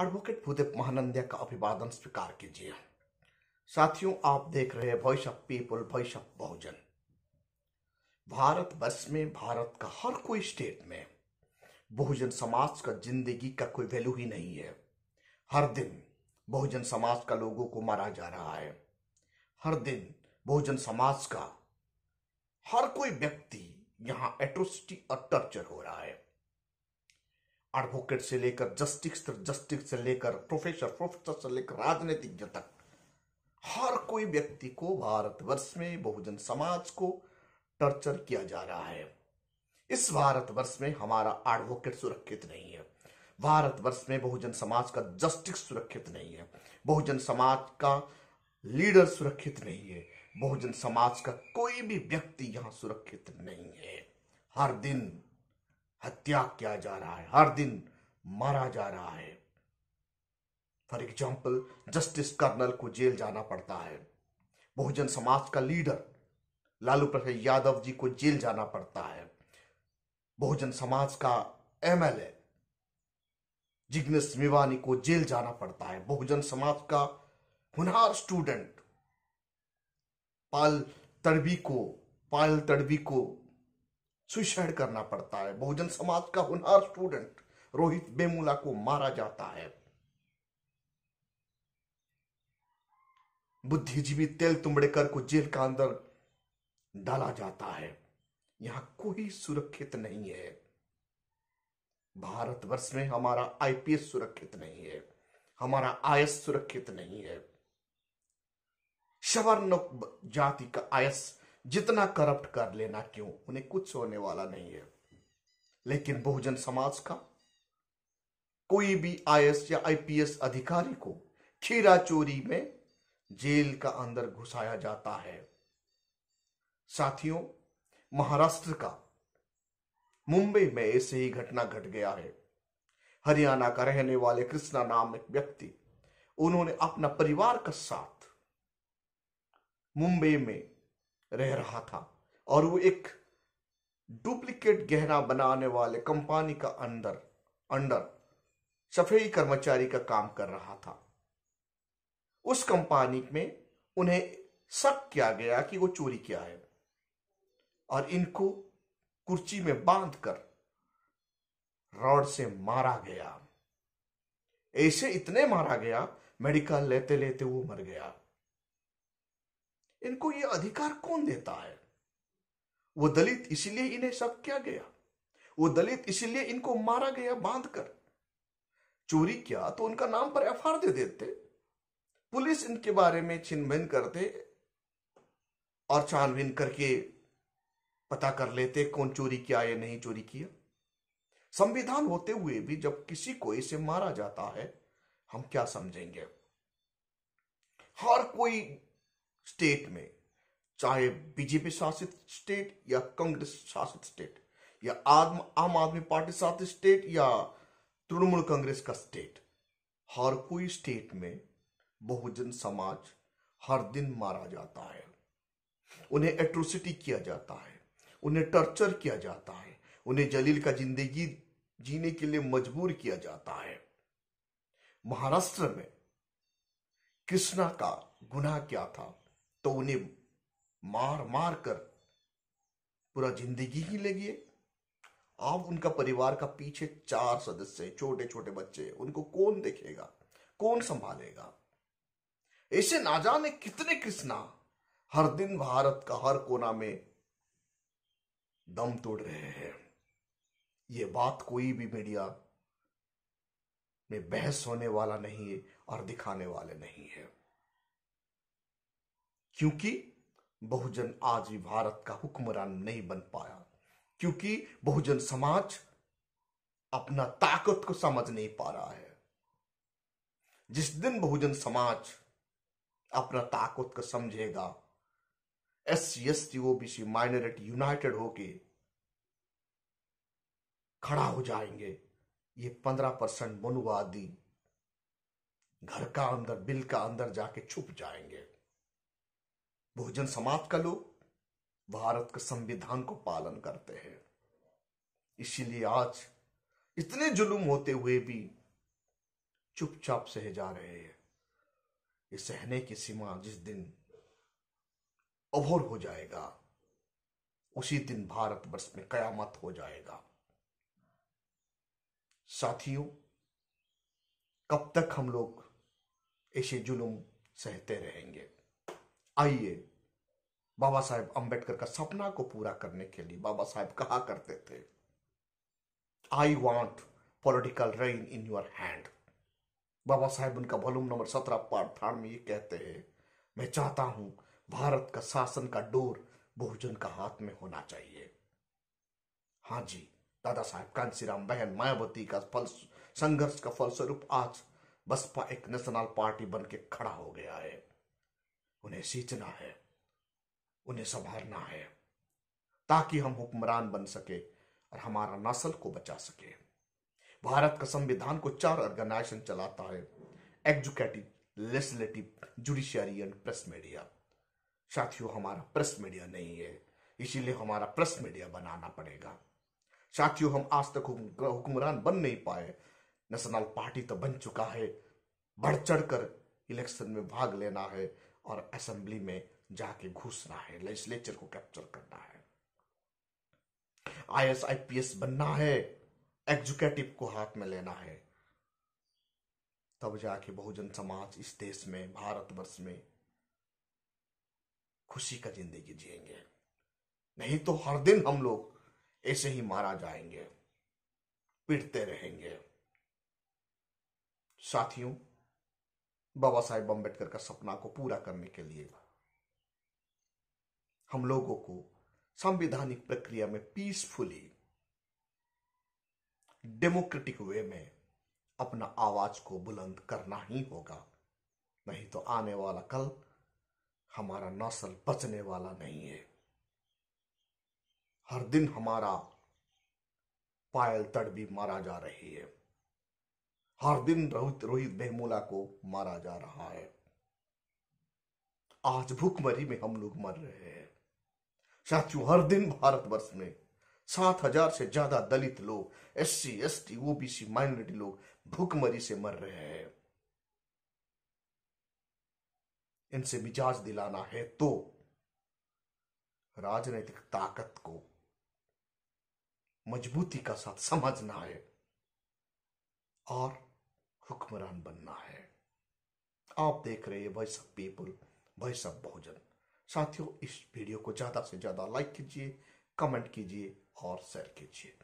advocate Bhudev Mahanandia का अभिवादन स्वीकार कीजिए साथियों आप देख रहे हैं voice of people voice of Bahujan Bharat वर्ष में भारत का हर कोई स्टेट में बहुजन समाज का जिंदगी का कोई वैल्यू ही नहीं है हर दिन बहुजन समाज का लोगों को मारा जा रहा है हर दिन बहुजन समाज का हर कोई व्यक्ति यहाँ एट्रोसिटी और टॉर्चर हो रहा है एडवोकेट से लेकर जस्टिस जस्टिस से लेकर प्रोफेसर प्रोफेसर से लेकर राजनीतिज्ञ तक हर कोई व्यक्ति को भारतवर्ष में बहुजन समाज को टर्चर किया जा रहा है इस भारतवर्ष में हमारा एडवोकेट सुरक्षित नहीं है भारतवर्ष में बहुजन समाज का जस्टिस सुरक्षित नहीं है बहुजन समाज का लीडर सुरक्षित नहीं है बहुजन समाज का कोई भी व्यक्ति यहाँ सुरक्षित नहीं है हर दिन हत्या किया जा रहा है हर दिन मारा जा रहा है फॉर एग्जाम्पल जस्टिस कर्नल को जेल जाना पड़ता है बहुजन समाज का लीडर लालू प्रसाद यादव जी को जेल जाना पड़ता है बहुजन समाज का एमएलए जिग्नेश मेवानी को जेल जाना पड़ता है बहुजन समाज का हुनहार स्टूडेंट पाल तड़वी को पाल तड़बी को सुसाइड करना पड़ता है बहुजन समाज का होनहार स्टूडेंट रोहित बेमूला को मारा जाता है बुद्धिजीवी तेल तुम्बड़ेकर को जेल का अंदर डाला जाता है यहां कोई सुरक्षित नहीं है भारतवर्ष में हमारा आईपीएस सुरक्षित नहीं है हमारा आयस सुरक्षित नहीं है सवर्ण जाति का आयस जितना करप्ट कर लेना क्यों उन्हें कुछ होने वाला नहीं है लेकिन बहुजन समाज का कोई भी आईएस या आईपीएस अधिकारी को खीरा चोरी में जेल का अंदर घुसाया जाता है साथियों महाराष्ट्र का मुंबई में ऐसे ही घटना घट गया है हरियाणा का रहने वाले कृष्णा नाम एक व्यक्ति उन्होंने अपना परिवार का साथ मुंबई में रह रहा था और वो एक डुप्लीकेट गहना बनाने वाले कंपनी का अंदर अंडर सफेद कर्मचारी का काम कर रहा था उस कंपनी में उन्हें शक किया गया कि वो चोरी किया है और इनको कुर्सी में बांधकर रॉड से मारा गया ऐसे इतने मारा गया मेडिकल लेते लेते वो मर गया इनको ये अधिकार कौन देता है वो दलित इसलिए इन्हें सब किया गया वो दलित इसलिए इनको मारा गया बांध कर चोरी किया तो उनका नाम पर एफ दे देते पुलिस इनके बारे में छिनभिन करते और छानबीन करके पता कर लेते कौन चोरी किया या नहीं चोरी किया संविधान होते हुए भी जब किसी को इसे मारा जाता है हम क्या समझेंगे हर कोई स्टेट में चाहे बीजेपी शासित स्टेट या कांग्रेस शासित स्टेट या आदम आम आदमी पार्टी शासित स्टेट या तृणमूल कांग्रेस का स्टेट हर कोई स्टेट में बहुजन समाज हर दिन मारा जाता है उन्हें एट्रोसिटी किया जाता है उन्हें टॉर्चर किया जाता है उन्हें जलील का जिंदगी जीने के लिए मजबूर किया जाता है महाराष्ट्र में कृष्णा का गुनाह क्या था तो उन्हें मार मार कर पूरा जिंदगी ही ले गए आप उनका परिवार का पीछे चार सदस्य छोटे छोटे बच्चे उनको कौन देखेगा कौन संभालेगा ऐसे ना जाने कितने कृष्णा हर दिन भारत का हर कोना में दम तोड़ रहे हैं ये बात कोई भी मीडिया में बहस होने वाला नहीं है और दिखाने वाले नहीं है क्योंकि बहुजन आज भी भारत का हुक्मरान नहीं बन पाया क्योंकि बहुजन समाज अपना ताकत को समझ नहीं पा रहा है जिस दिन बहुजन समाज अपना ताकत को समझेगा S C S T OBC minority united होके खड़ा हो जाएंगे ये पंद्रह परसेंट मनुवादी घर का अंदर बिल का अंदर जाके छुप जाएंगे बहुजन समाज का लोग भारत के संविधान को पालन करते हैं इसीलिए आज इतने जुलूम होते हुए भी चुपचाप सहे जा रहे हैं ये सहने की सीमा जिस दिन अभोर हो जाएगा उसी दिन भारतवर्ष में कयामत हो जाएगा साथियों कब तक हम लोग ऐसे जुलुम सहते रहेंगे आइए बाबा साहेब अंबेडकर का सपना को पूरा करने के लिए बाबा साहेब कहा करते थे I want political reign in your hand Baba Saheb उनका वॉल्यूम नंबर सत्रह पार्थान में ये कहते हैं मैं चाहता हूं भारत का शासन का डोर बहुजन का हाथ में होना चाहिए हाँ जी दादा साहेब कांसीराम बहन मायावती का फल संघर्ष का फलस्वरूप आज बसपा एक नेशनल पार्टी बन के खड़ा हो गया है उन्हें सींचना है उन्हें संभालना है ताकि हम हुक्मरान बन सके और हमारा नस्ल को बचा सके भारत का संविधान को चार ऑर्गेनाइजेशन चलाता है executive legislative judiciary and press media साथियों हमारा प्रेस मीडिया नहीं है इसीलिए हमारा प्रेस मीडिया बनाना पड़ेगा साथियों हम आज तक हुक्मरान बन नहीं पाए नेशनल पार्टी तो बन चुका है बढ़ चढ़ कर इलेक्शन में भाग लेना है और असेंबली में जाके घुसना है लेजिस्लेचर को कैप्चर करना है I S I P S बनना है एग्जीक्यूटिव को हाथ में लेना है तब जाके बहुजन समाज इस देश में भारतवर्ष में खुशी का जिंदगी जिएंगे नहीं तो हर दिन हम लोग ऐसे ही मारा जाएंगे पीटते रहेंगे साथियों बाबा साहेब अम्बेडकर का सपना को पूरा करने के लिए हम लोगों को संविधानिक प्रक्रिया में पीसफुली डेमोक्रेटिक वे में अपना आवाज को बुलंद करना ही होगा नहीं तो आने वाला कल हमारा नस्ल बचने वाला नहीं है हर दिन हमारा पायल तड़ भी मारा जा रही है हर दिन रोहित रोहित बेहमोला को मारा जा रहा है आज भूखमरी में हम लोग मर रहे हैं साथियों हर दिन भारतवर्ष में सात हजार से ज्यादा दलित लोग S C S T OBC minority लोग भूखमरी से मर रहे हैं इनसे मिजाज दिलाना है तो राजनीतिक ताकत को मजबूती का साथ समझना है और हुक्मरान बनना है आप देख रहे हैं voice of people voice of Bahujan साथियों इस वीडियो को ज़्यादा से ज़्यादा लाइक कीजिए कमेंट कीजिए और शेयर कीजिए